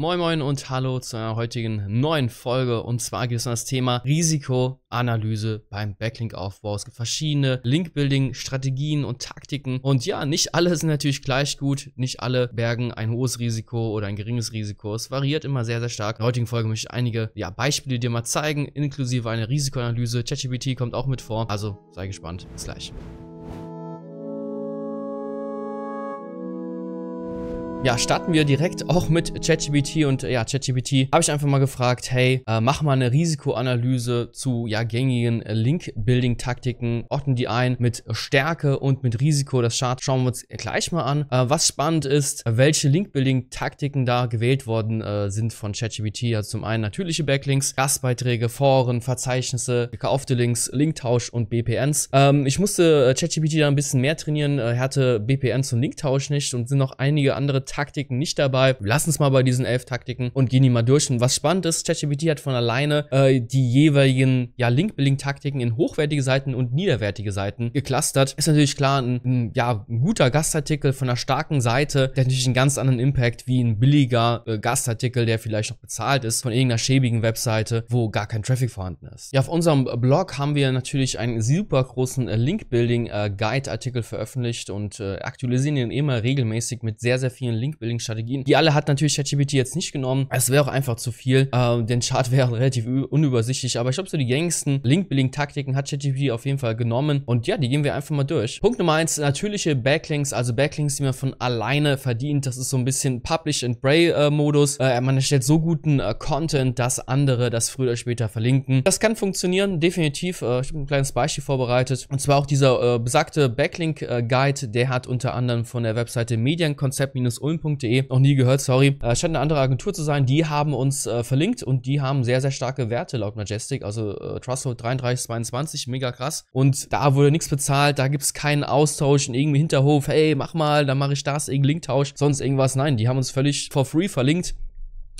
Moin Moin und hallo zu einer heutigen neuen Folge. Und zwar geht es um das Thema Risikoanalyse beim Backlink-Aufbau. Es gibt verschiedene Link-Building-Strategien und Taktiken. Und ja, nicht alle sind natürlich gleich gut. Nicht alle bergen ein hohes Risiko oder ein geringes Risiko. Es variiert immer sehr, sehr stark. In der heutigen Folge möchte ich einige ja, Beispiele dir mal zeigen, inklusive einer Risikoanalyse. ChatGPT kommt auch mit vor. Also sei gespannt. Bis gleich. Ja, starten wir direkt auch mit ChatGPT und äh, ja, ChatGPT habe ich einfach mal gefragt, hey, äh, mach mal eine Risikoanalyse zu ja gängigen äh, Link-Building-Taktiken, ordne die ein mit Stärke und mit Risiko. Das Chart schauen wir uns gleich mal an. Äh, was spannend ist, äh, welche Link-Building-Taktiken da gewählt worden äh, sind von ChatGPT. Also zum einen natürliche Backlinks, Gastbeiträge, Foren, Verzeichnisse, gekaufte Links, Linktausch und BPNs. Ähm, ich musste ChatGPT da ein bisschen mehr trainieren, er hatte BPNs und Linktausch nicht und sind noch einige andere Taktiken nicht dabei. Lass uns mal bei diesen elf Taktiken und gehen die mal durch. Und was spannend ist, ChatGPT hat von alleine äh, die jeweiligen ja, Link-Building-Taktiken in hochwertige Seiten und niederwertige Seiten geclustert. Ist natürlich klar, ein, ein ja, ein guter Gastartikel von einer starken Seite, der hat natürlich einen ganz anderen Impact wie ein billiger äh, Gastartikel, der vielleicht noch bezahlt ist von irgendeiner schäbigen Webseite, wo gar kein Traffic vorhanden ist. Ja, auf unserem Blog haben wir natürlich einen super großen äh, Link-Building-Guide-Artikel äh, veröffentlicht und äh, aktualisieren ihn immer regelmäßig mit sehr, sehr vielen Link-Building-Strategien. Die alle hat natürlich ChatGPT jetzt nicht genommen. Es wäre auch einfach zu viel. Ähm, den Chart wäre relativ unübersichtlich. Aber ich glaube, so die gängigsten Link-Building-Taktiken hat ChatGPT auf jeden Fall genommen. Und ja, die gehen wir einfach mal durch. Punkt Nummer eins, natürliche Backlinks, also Backlinks, die man von alleine verdient. Das ist so ein bisschen Publish and bray äh, modus Äh, äh, man erstellt so guten äh, Content, dass andere das früher oder später verlinken. Das kann funktionieren, definitiv. Äh, ich habe ein kleines Beispiel vorbereitet. Und zwar auch dieser äh, besagte Backlink-Guide, der hat unter anderem von der Webseite medienkonzept- ulm.de. Noch nie gehört, sorry. Äh, scheint eine andere Agentur zu sein. Die haben uns äh, verlinkt und die haben sehr, sehr starke Werte laut Majestic. Also äh, Trusthold 3322, mega krass. Und da wurde nichts bezahlt, da gibt es keinen Austausch in irgendeinem Hinterhof. Hey, mach mal, dann mache ich das, irgendeinen Linktausch, sonst irgendwas. Nein, die haben uns völlig for free verlinkt.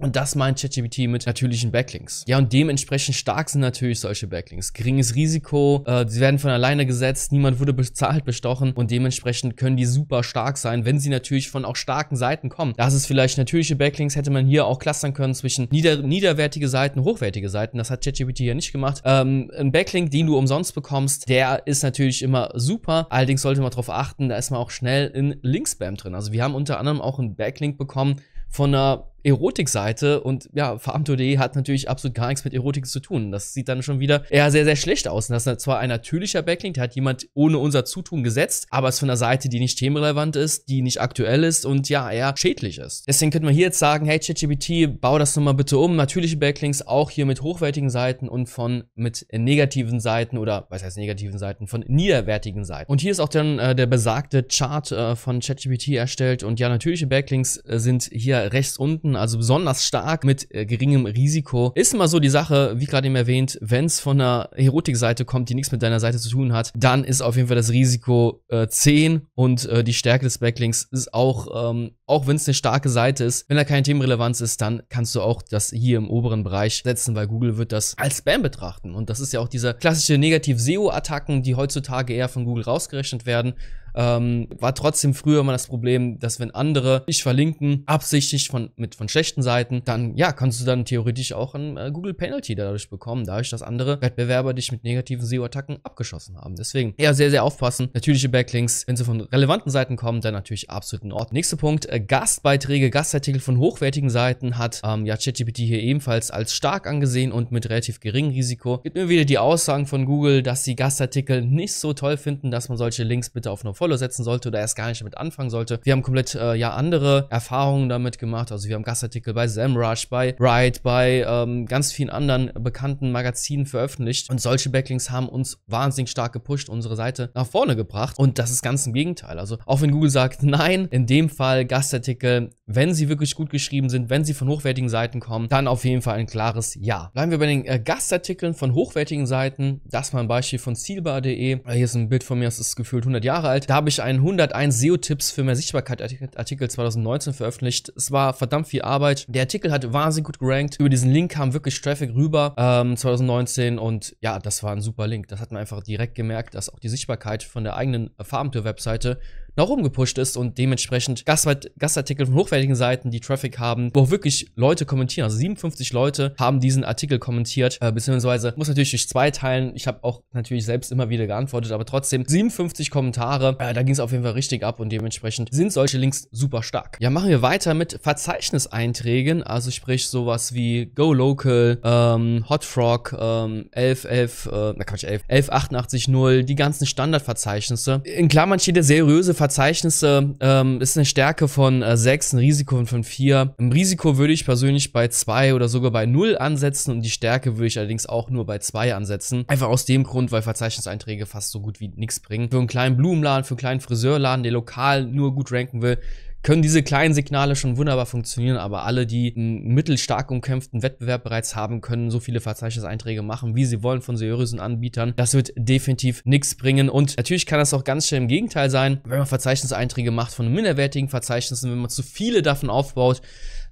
Und das meint ChatGPT mit natürlichen Backlinks. Ja, und dementsprechend stark sind natürlich solche Backlinks. Geringes Risiko, äh, sie werden von alleine gesetzt, niemand wurde bezahlt, bestochen und dementsprechend können die super stark sein, wenn sie natürlich von auch starken Seiten kommen. Das ist vielleicht natürliche Backlinks, hätte man hier auch clustern können zwischen nieder niederwertige Seiten, hochwertige Seiten. Das hat ChatGPT hier nicht gemacht. Ähm, ein Backlink, den du umsonst bekommst, der ist natürlich immer super. Allerdings sollte man darauf achten, da ist man auch schnell in Linkspam drin. Also wir haben unter anderem auch einen Backlink bekommen von einer Erotikseite und ja, farm hat natürlich absolut gar nichts mit Erotik zu tun. Das sieht dann schon wieder eher sehr, sehr schlecht aus. Und das ist zwar ein natürlicher Backlink, der hat jemand ohne unser Zutun gesetzt, aber es ist von einer Seite, die nicht themenrelevant ist, die nicht aktuell ist und ja, eher schädlich ist. Deswegen könnte man hier jetzt sagen, hey ChatGPT, bau das nochmal bitte um. Natürliche Backlinks auch hier mit hochwertigen Seiten und von mit negativen Seiten oder was heißt negativen Seiten, von niederwertigen Seiten. Und hier ist auch dann äh, der besagte Chart äh, von ChatGPT erstellt und ja, natürliche Backlinks äh, sind hier rechts unten Arten, also besonders stark mit äh, geringem Risiko. Ist immer so die Sache, wie gerade eben erwähnt, wenn es von einer Erotikseite kommt, die nichts mit deiner Seite zu tun hat, dann ist auf jeden Fall das Risiko äh, 10 und äh, die Stärke des Backlinks ist auch, ähm, auch wenn es eine starke Seite ist, wenn da keine Themenrelevanz ist, dann kannst du auch das hier im oberen Bereich setzen, weil Google wird das als Spam betrachten. Und das ist ja auch diese klassische Negativ-SEO-Attacken, die heutzutage eher von Google rausgerechnet werden. Ähm, war trotzdem früher immer das Problem, dass wenn andere dich verlinken, absichtlich von, mit, von schlechten Seiten, dann ja, kannst du dann theoretisch auch ein äh, Google Penalty dadurch bekommen, dadurch, dass andere Wettbewerber dich mit negativen SEO-Attacken abgeschossen haben. Deswegen eher sehr, sehr aufpassen. Natürliche Backlinks, wenn sie von relevanten Seiten kommen, dann natürlich absolut in Ordnung. Nächster Punkt, äh, Gastbeiträge, Gastartikel von hochwertigen Seiten hat ähm, ja ChatGPT hier ebenfalls als stark angesehen und mit relativ geringem Risiko. Gibt mir wieder die Aussagen von Google, dass sie Gastartikel nicht so toll finden, dass man solche Links bitte auf eine Follow setzen sollte oder erst gar nicht damit anfangen sollte. Wir haben komplett äh, ja andere Erfahrungen damit gemacht. Also wir haben Gastartikel bei Semrush, bei Ride, bei ähm, ganz vielen anderen bekannten Magazinen veröffentlicht und solche Backlinks haben uns wahnsinnig stark gepusht, unsere Seite nach vorne gebracht und das ist ganz im Gegenteil. Also auch wenn Google sagt, nein, in dem Fall Gastartikel, wenn sie wirklich gut geschrieben sind, wenn sie von hochwertigen Seiten kommen, dann auf jeden Fall ein klares Ja. Bleiben wir bei den äh, Gastartikeln von hochwertigen Seiten. Das mal ein Beispiel von zielbar.de. Äh, hier ist ein Bild von mir, das ist gefühlt 100 Jahre alt. Da habe ich einen 101 SEO-Tipps für mehr Sichtbarkeit-Artikel 2019 veröffentlicht. Es war verdammt viel Arbeit. Der Artikel hat wahnsinnig gut gerankt. Über diesen Link kam wirklich Traffic rüber ähm, 2019 und ja, das war ein super Link. Das hat man einfach direkt gemerkt, dass auch die Sichtbarkeit von der eigenen Farmtour-Webseite nach oben gepusht ist und dementsprechend Gastart Gastartikel von hochwertigen Seiten, die Traffic haben, wo auch wirklich Leute kommentieren. Also 57 Leute haben diesen Artikel kommentiert, äh, beziehungsweise muss natürlich durch zwei teilen. Ich habe auch natürlich selbst immer wieder geantwortet, aber trotzdem 57 Kommentare. Äh, da ging es auf jeden Fall richtig ab und dementsprechend sind solche Links super stark. Ja, machen wir weiter mit Verzeichniseinträgen, also sprich sowas wie Go Local, ähm, Hot Frog, ähm, 11, äh, na Quatsch, 11, 11880, die ganzen Standardverzeichnisse. In Klammern steht der seriöse Verzeichnisse ähm, ist eine Stärke von äh, 6, ein Risiko von 4. Im Risiko würde ich persönlich bei 2 oder sogar bei 0 ansetzen und die Stärke würde ich allerdings auch nur bei 2 ansetzen. Einfach aus dem Grund, weil Verzeichniseinträge fast so gut wie nichts bringen. Für einen kleinen Blumenladen, für einen kleinen Friseurladen, der lokal nur gut ranken will, können diese kleinen Signale schon wunderbar funktionieren, aber alle, die einen mittelstark umkämpften Wettbewerb bereits haben, können so viele Verzeichniseinträge machen, wie sie wollen von seriösen Anbietern. Das wird definitiv nichts bringen und natürlich kann das auch ganz schnell im Gegenteil sein, wenn man Verzeichniseinträge macht von minderwertigen Verzeichnissen, wenn man zu viele davon aufbaut,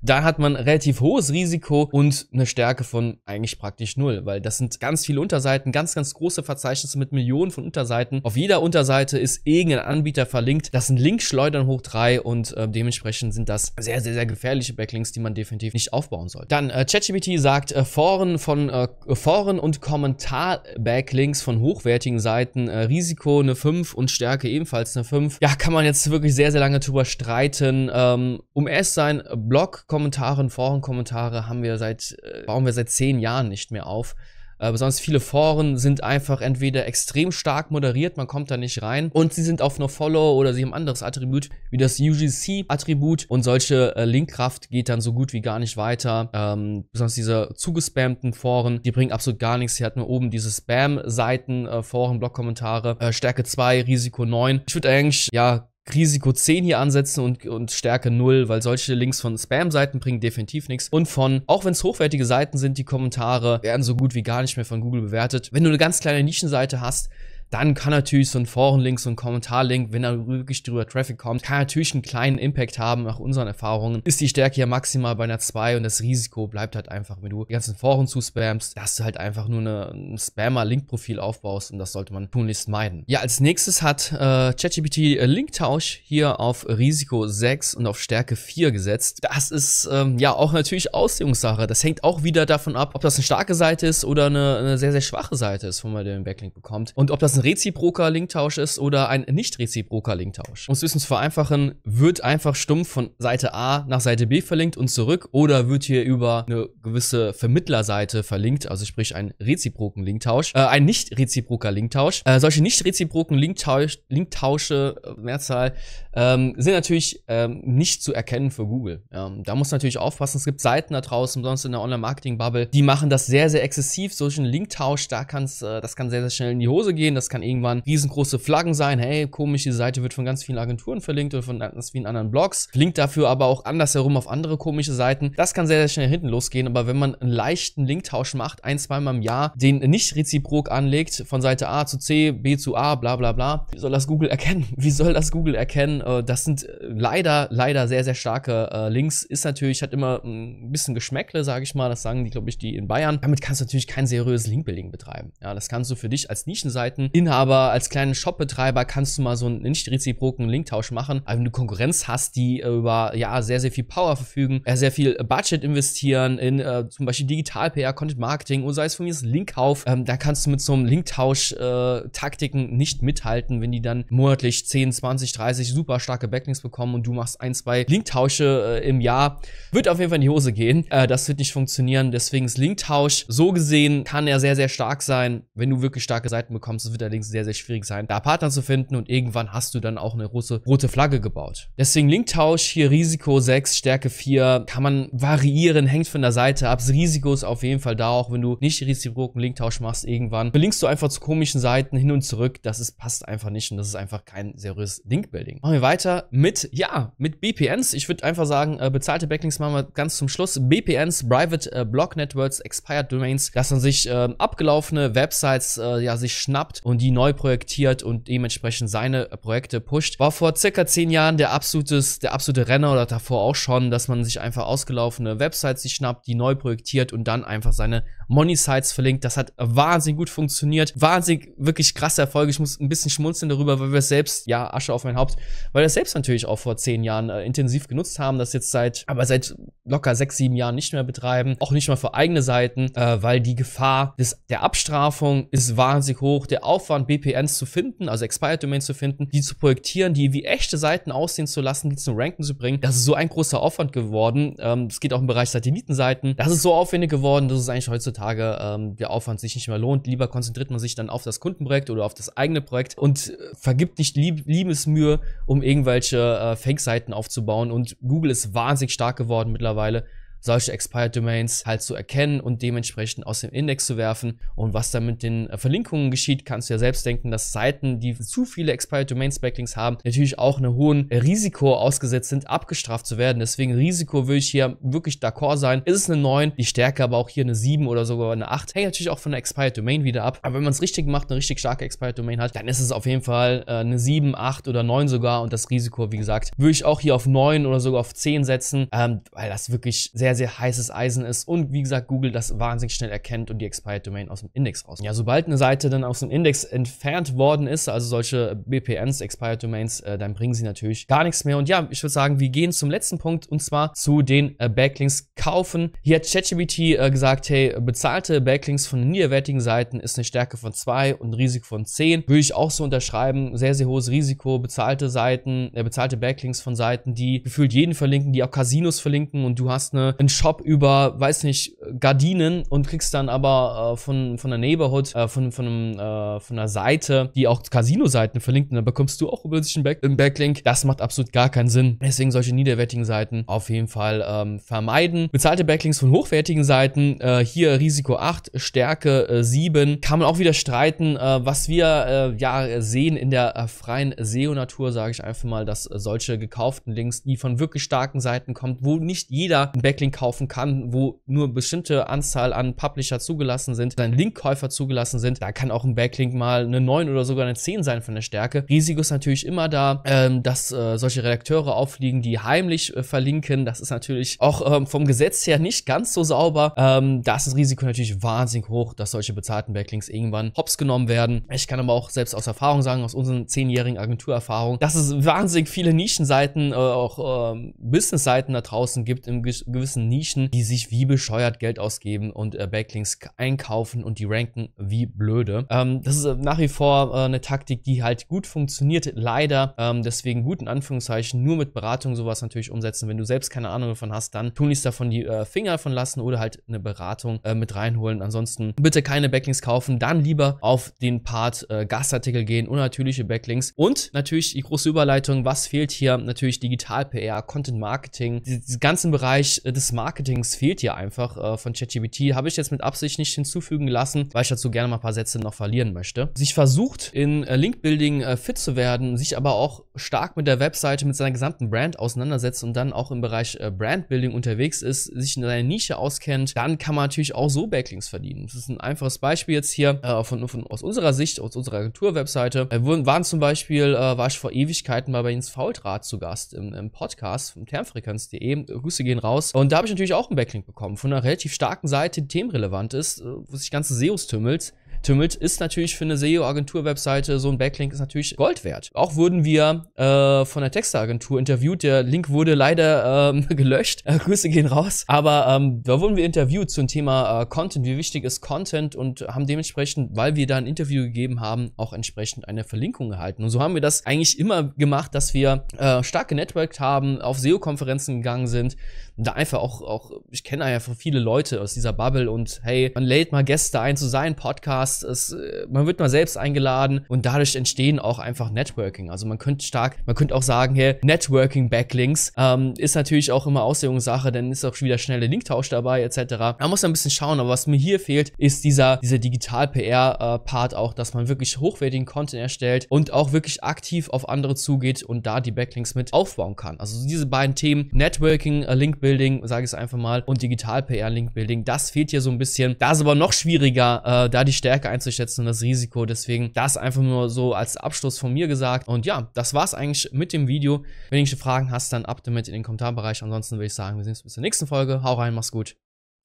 da hat man relativ hohes Risiko und eine Stärke von eigentlich praktisch null, weil das sind ganz viele Unterseiten, ganz, ganz große Verzeichnisse mit Millionen von Unterseiten. Auf jeder Unterseite ist irgendein Anbieter verlinkt. Das sind Linkschleudern hoch drei und äh, dementsprechend sind das sehr, sehr, sehr gefährliche Backlinks, die man definitiv nicht aufbauen sollte. Dann äh, ChatGPT sagt, äh, Foren von äh, Foren und Kommentar-Backlinks von hochwertigen Seiten, äh, Risiko eine 5 und Stärke ebenfalls eine 5. Ja, kann man jetzt wirklich sehr, sehr lange drüber streiten. Ähm, um erst sein Blog Kommentare und Forenkommentare haben wir seit, äh, bauen wir seit zehn Jahren nicht mehr auf. Äh, besonders viele Foren sind einfach entweder extrem stark moderiert, man kommt da nicht rein, und sie sind auf No-Follow oder sie haben ein anderes Attribut, wie das UGC-Attribut, und solche äh, Linkkraft geht dann so gut wie gar nicht weiter. Ähm, besonders diese zugespammten Foren, die bringen absolut gar nichts. Hier hatten wir oben diese Spam-Seiten, äh, Foren, Blog-Kommentare, äh, Stärke 2, Risiko 9. Ich würde eigentlich, ja, Risiko 10 hier ansetzen und, und Stärke 0, weil solche Links von Spam-Seiten bringen definitiv nichts. Und von, auch wenn es hochwertige Seiten sind, die Kommentare werden so gut wie gar nicht mehr von Google bewertet. Wenn du eine ganz kleine Nischenseite hast, dann kann natürlich so ein Forenlink, so ein Kommentarlink, wenn da wirklich drüber Traffic kommt, kann natürlich einen kleinen Impact haben nach unseren Erfahrungen. Ist die Stärke ja maximal bei einer 2 und das Risiko bleibt halt einfach, wenn du die ganzen Foren zuspamst, dass du halt einfach nur eine, ein Spammer-Link-Profil aufbaust und das sollte man tunlichst meiden. Ja, als nächstes hat äh, ChatGPT äh, Linktausch hier auf Risiko 6 und auf Stärke 4 gesetzt. Das ist ähm, ja auch natürlich Auslegungssache. Das hängt auch wieder davon ab, ob das eine starke Seite ist oder eine, eine sehr, sehr schwache Seite ist, wo man den Backlink bekommt und ob das ein reziproker Linktausch ist oder ein nicht reziproker Linktausch. Um es bisschen zu vereinfachen, wird einfach stumpf von Seite A nach Seite B verlinkt und zurück oder wird hier über eine gewisse Vermittlerseite verlinkt, also sprich einen reziproken Linktausch, äh, ein nicht reziproker Linktausch. Äh, solche nicht reziproken Linktausch, Linktausche, äh, Mehrzahl, ähm, sind natürlich ähm, nicht zu erkennen für Google. Ähm, da muss man natürlich aufpassen, es gibt Seiten da draußen, sonst in der Online-Marketing-Bubble, die machen das sehr, sehr exzessiv, solchen Linktausch, da kann's, äh, das kann sehr, sehr schnell in die Hose gehen, das das kann irgendwann riesengroße Flaggen sein. Hey, komisch, die Seite wird von ganz vielen Agenturen verlinkt oder von ganz vielen anderen Blogs. Verlinkt dafür aber auch andersherum auf andere komische Seiten. Das kann sehr, sehr schnell hinten losgehen. Aber wenn man einen leichten Linktausch macht, ein, zweimal im Jahr, den nicht reziprok anlegt, von Seite A zu C, B zu A, bla bla bla, wie soll das Google erkennen? Wie soll das Google erkennen? Äh, das sind äh, leider, leider sehr, sehr starke äh, Links. Ist natürlich, hat immer ein bisschen Geschmäckle, sage ich mal. Das sagen die, glaube ich, die in Bayern. Damit kannst du natürlich kein seriöses Linkbuilding betreiben. Ja, das kannst du für dich als Nischenseiten Inhaber, als kleinen Shopbetreiber kannst du mal so einen nicht reziproken Linktausch machen. Aber wenn du Konkurrenz hast, die äh, über ja sehr, sehr viel Power verfügen, äh, sehr viel äh, Budget investieren in äh, zum Beispiel Digital-PR, Content-Marketing oder sei es von mir das Linkkauf, ähm, da kannst du mit so einem Linktausch-Taktiken äh, nicht mithalten, wenn die dann monatlich 10, 20, 30 super starke Backlinks bekommen und du machst ein, zwei Linktausche äh, im Jahr. Wird auf jeden Fall in die Hose gehen. das wird nicht funktionieren. Deswegen ist Linktausch so gesehen, kann er sehr, sehr stark sein, wenn du wirklich starke Seiten bekommst. Es wird allerdings sehr, sehr schwierig sein, da Partner zu finden und irgendwann hast du dann auch eine große rote Flagge gebaut. Deswegen Linktausch, hier Risiko 6, Stärke 4, kann man variieren, hängt von der Seite ab. Das Risiko ist auf jeden Fall da, auch wenn du nicht reziproken Linktausch machst irgendwann. Belinkst du einfach zu komischen Seiten hin und zurück, das ist, passt einfach nicht und das ist einfach kein seriöses Linkbuilding. Machen wir weiter mit, ja, mit BPNs. Ich würde einfach sagen, äh, bezahlte Backlinks machen wir ganz zum Schluss. BPNs, Private äh, Block Networks, Expired Domains, dass man sich äh, abgelaufene Websites äh, ja sich schnappt und und die neu projektiert und dementsprechend seine äh, Projekte pusht. War vor circa zehn Jahren der absolutes, der absolute Renner oder davor auch schon, dass man sich einfach ausgelaufene Websites sich schnappt, die neu projektiert und dann einfach seine Money Sites verlinkt. Das hat wahnsinnig gut funktioniert. Wahnsinnig, wirklich krasse Erfolge. Ich muss ein bisschen schmunzeln darüber, weil wir es selbst, ja, Asche auf mein Haupt, weil wir es selbst natürlich auch vor zehn Jahren äh, intensiv genutzt haben, das jetzt seit, aber seit locker sechs, sieben Jahren nicht mehr betreiben. Auch nicht mal für eigene Seiten, äh, weil die Gefahr des, der Abstrafung ist wahnsinnig hoch. Der Aufwand Aufwand, BPNs zu finden, also Expired Domains zu finden, die zu projektieren, die wie echte Seiten aussehen zu lassen, die zum Ranken zu bringen. Das ist so ein großer Aufwand geworden. Ähm, es ähm, geht auch im Bereich Satellitenseiten. Das ist so aufwendig geworden, dass es eigentlich heutzutage ähm, der Aufwand sich nicht mehr lohnt. Lieber konzentriert man sich dann auf das Kundenprojekt oder auf das eigene Projekt und äh, vergibt nicht Lieb Liebesmühe, um irgendwelche äh, Fake-Seiten aufzubauen. Und Google ist wahnsinnig stark geworden mittlerweile solche Expired Domains halt zu erkennen und dementsprechend aus dem Index zu werfen. Und was dann mit den äh, Verlinkungen geschieht, kannst du ja selbst denken, dass Seiten, die zu viele Expired Domains Backlinks haben, natürlich auch einem hohen Risiko ausgesetzt sind, abgestraft zu werden. Deswegen Risiko würde ich hier wirklich d'accord sein. Ist es eine 9, die Stärke aber auch hier eine 7 oder sogar eine 8. Hängt natürlich auch von der Expired Domain wieder ab. Aber wenn man es richtig macht, eine richtig starke Expired Domain hat, dann ist es auf jeden Fall äh, eine 7, 8 oder 9 sogar. Und das Risiko, wie gesagt, würde ich auch hier auf 9 oder sogar auf 10 setzen, ähm, weil das wirklich sehr sehr, sehr heißes Eisen ist und wie gesagt, Google das wahnsinnig schnell erkennt und die Expired Domain aus dem Index raus. Ja, sobald eine Seite dann aus dem Index entfernt worden ist, also solche BPNs, Expired Domains, äh, dann bringen sie natürlich gar nichts mehr. Und ja, ich würde sagen, wir gehen zum letzten Punkt und zwar zu den äh, Backlinks kaufen. Hier hat ChatGPT äh, gesagt, hey, bezahlte Backlinks von niederwertigen Seiten ist eine Stärke von 2 und Risiko von 10. Würde ich auch so unterschreiben. Sehr, sehr hohes Risiko. Bezahlte Seiten, äh, bezahlte Backlinks von Seiten, die gefühlt jeden verlinken, die auch Casinos verlinken und du hast eine einen Shop über, weiß nicht, Gardinen und kriegst dann aber äh, von, von der Neighborhood, äh, von, von, einem, äh, von einer Seite, die auch Casino-Seiten verlinkt und dann bekommst du auch plötzlich einen, Back einen Backlink. Das macht absolut gar keinen Sinn. Deswegen solche niederwertigen Seiten auf jeden Fall ähm, vermeiden. Bezahlte Backlinks von hochwertigen Seiten, äh, hier Risiko 8, Stärke äh, 7. Kann man auch wieder streiten, äh, was wir äh, ja sehen in der äh, freien SEO-Natur, sage ich einfach mal, dass äh, solche gekauften Links, die von wirklich starken Seiten kommen, wo nicht jeder einen Backlink Link kaufen kann, wo nur bestimmte Anzahl an Publisher zugelassen sind, dann Linkkäufer zugelassen sind, da kann auch ein Backlink mal eine 9 oder sogar eine 10 sein von der Stärke. Risiko ist natürlich immer da, ähm, dass äh, solche Redakteure auffliegen, die heimlich äh, verlinken. Das ist natürlich auch ähm, vom Gesetz her nicht ganz so sauber. Ähm, da ist das Risiko natürlich wahnsinnig hoch, dass solche bezahlten Backlinks irgendwann hops genommen werden. Ich kann aber auch selbst aus Erfahrung sagen, aus unseren zehnjährigen jährigen Agenturerfahrungen, dass es wahnsinnig viele Nischenseiten, äh, auch äh, business da draußen gibt im gewissen ganzen Nischen, die sich wie bescheuert Geld ausgeben und äh, Backlinks einkaufen und die ranken wie blöde. Ähm, das ist äh, nach wie vor äh, eine Taktik, die halt gut funktioniert, leider. Ähm, deswegen guten Anführungszeichen, nur mit Beratung sowas natürlich umsetzen. Wenn du selbst keine Ahnung davon hast, dann tun nichts davon die äh, Finger davon lassen oder halt eine Beratung äh, mit reinholen. Ansonsten bitte keine Backlinks kaufen, dann lieber auf den Part Gastartikel gehen, und natürliche Backlinks und natürlich die große Überleitung, was fehlt hier? Natürlich Digital-PR, Content-Marketing, diesen ganzen Bereich des des Marketings fehlt hier einfach äh, von ChatGPT. Habe ich jetzt mit Absicht nicht hinzufügen lassen, weil ich dazu gerne mal ein paar Sätze noch verlieren möchte. Sich versucht, in äh, Linkbuilding äh, fit zu werden, sich aber auch stark mit der Webseite, mit seiner gesamten Brand auseinandersetzt und dann auch im Bereich äh, Brandbuilding unterwegs ist, sich in seiner Nische auskennt, dann kann man natürlich auch so Backlinks verdienen. Das ist ein einfaches Beispiel jetzt hier äh, von, von, aus unserer Sicht, aus unserer Agentur-Webseite. Äh, waren zum Beispiel, äh, war ich vor Ewigkeiten mal bei Jens Faultrat zu Gast im, im Podcast vom Termfrequenz.de. Grüße gehen raus. Und da da habe ich natürlich auch einen Backlink bekommen von einer relativ starken Seite, die themenrelevant ist, äh, wo sich ganze SEOs tümmelt. Tümmelt, ist natürlich für eine SEO-Agentur-Webseite so ein Backlink ist natürlich Gold wert. Auch wurden wir äh, von der texter interviewt. Der Link wurde leider ähm, gelöscht. Äh, Grüße gehen raus. Aber ähm, da wurden wir interviewt zum Thema äh, Content, wie wichtig ist Content und haben dementsprechend, weil wir da ein Interview gegeben haben, auch entsprechend eine Verlinkung erhalten. Und so haben wir das eigentlich immer gemacht, dass wir äh, stark genetworked haben, auf SEO-Konferenzen gegangen sind. da einfach auch, auch ich kenne einfach viele Leute aus dieser Bubble und hey, man lädt mal Gäste ein zu seinen Podcast. Podcast, es, äh, man wird mal selbst eingeladen und dadurch entstehen auch einfach Networking. Also man könnte stark, man könnte auch sagen, hey, Networking-Backlinks ähm, ist natürlich auch immer Auslegungssache, dann ist auch wieder schnelle Linktausch dabei etc. Man muss ein bisschen schauen, aber was mir hier fehlt, ist dieser, dieser Digital-PR-Part äh, auch, dass man wirklich hochwertigen Content erstellt und auch wirklich aktiv auf andere zugeht und da die Backlinks mit aufbauen kann. Also diese beiden Themen, Networking, äh, link sage ich es einfach mal, und Digital-PR, link das fehlt hier so ein bisschen. Da ist aber noch schwieriger, äh, da die Stärke Stärke einzuschätzen und das Risiko. Deswegen das einfach nur so als Abschluss von mir gesagt. Und ja, das war es eigentlich mit dem Video. Wenn du Fragen hast, dann ab damit in den Kommentarbereich. Ansonsten würde ich sagen, wir sehen uns bis zur nächsten Folge. Hau rein, mach's gut.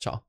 Ciao.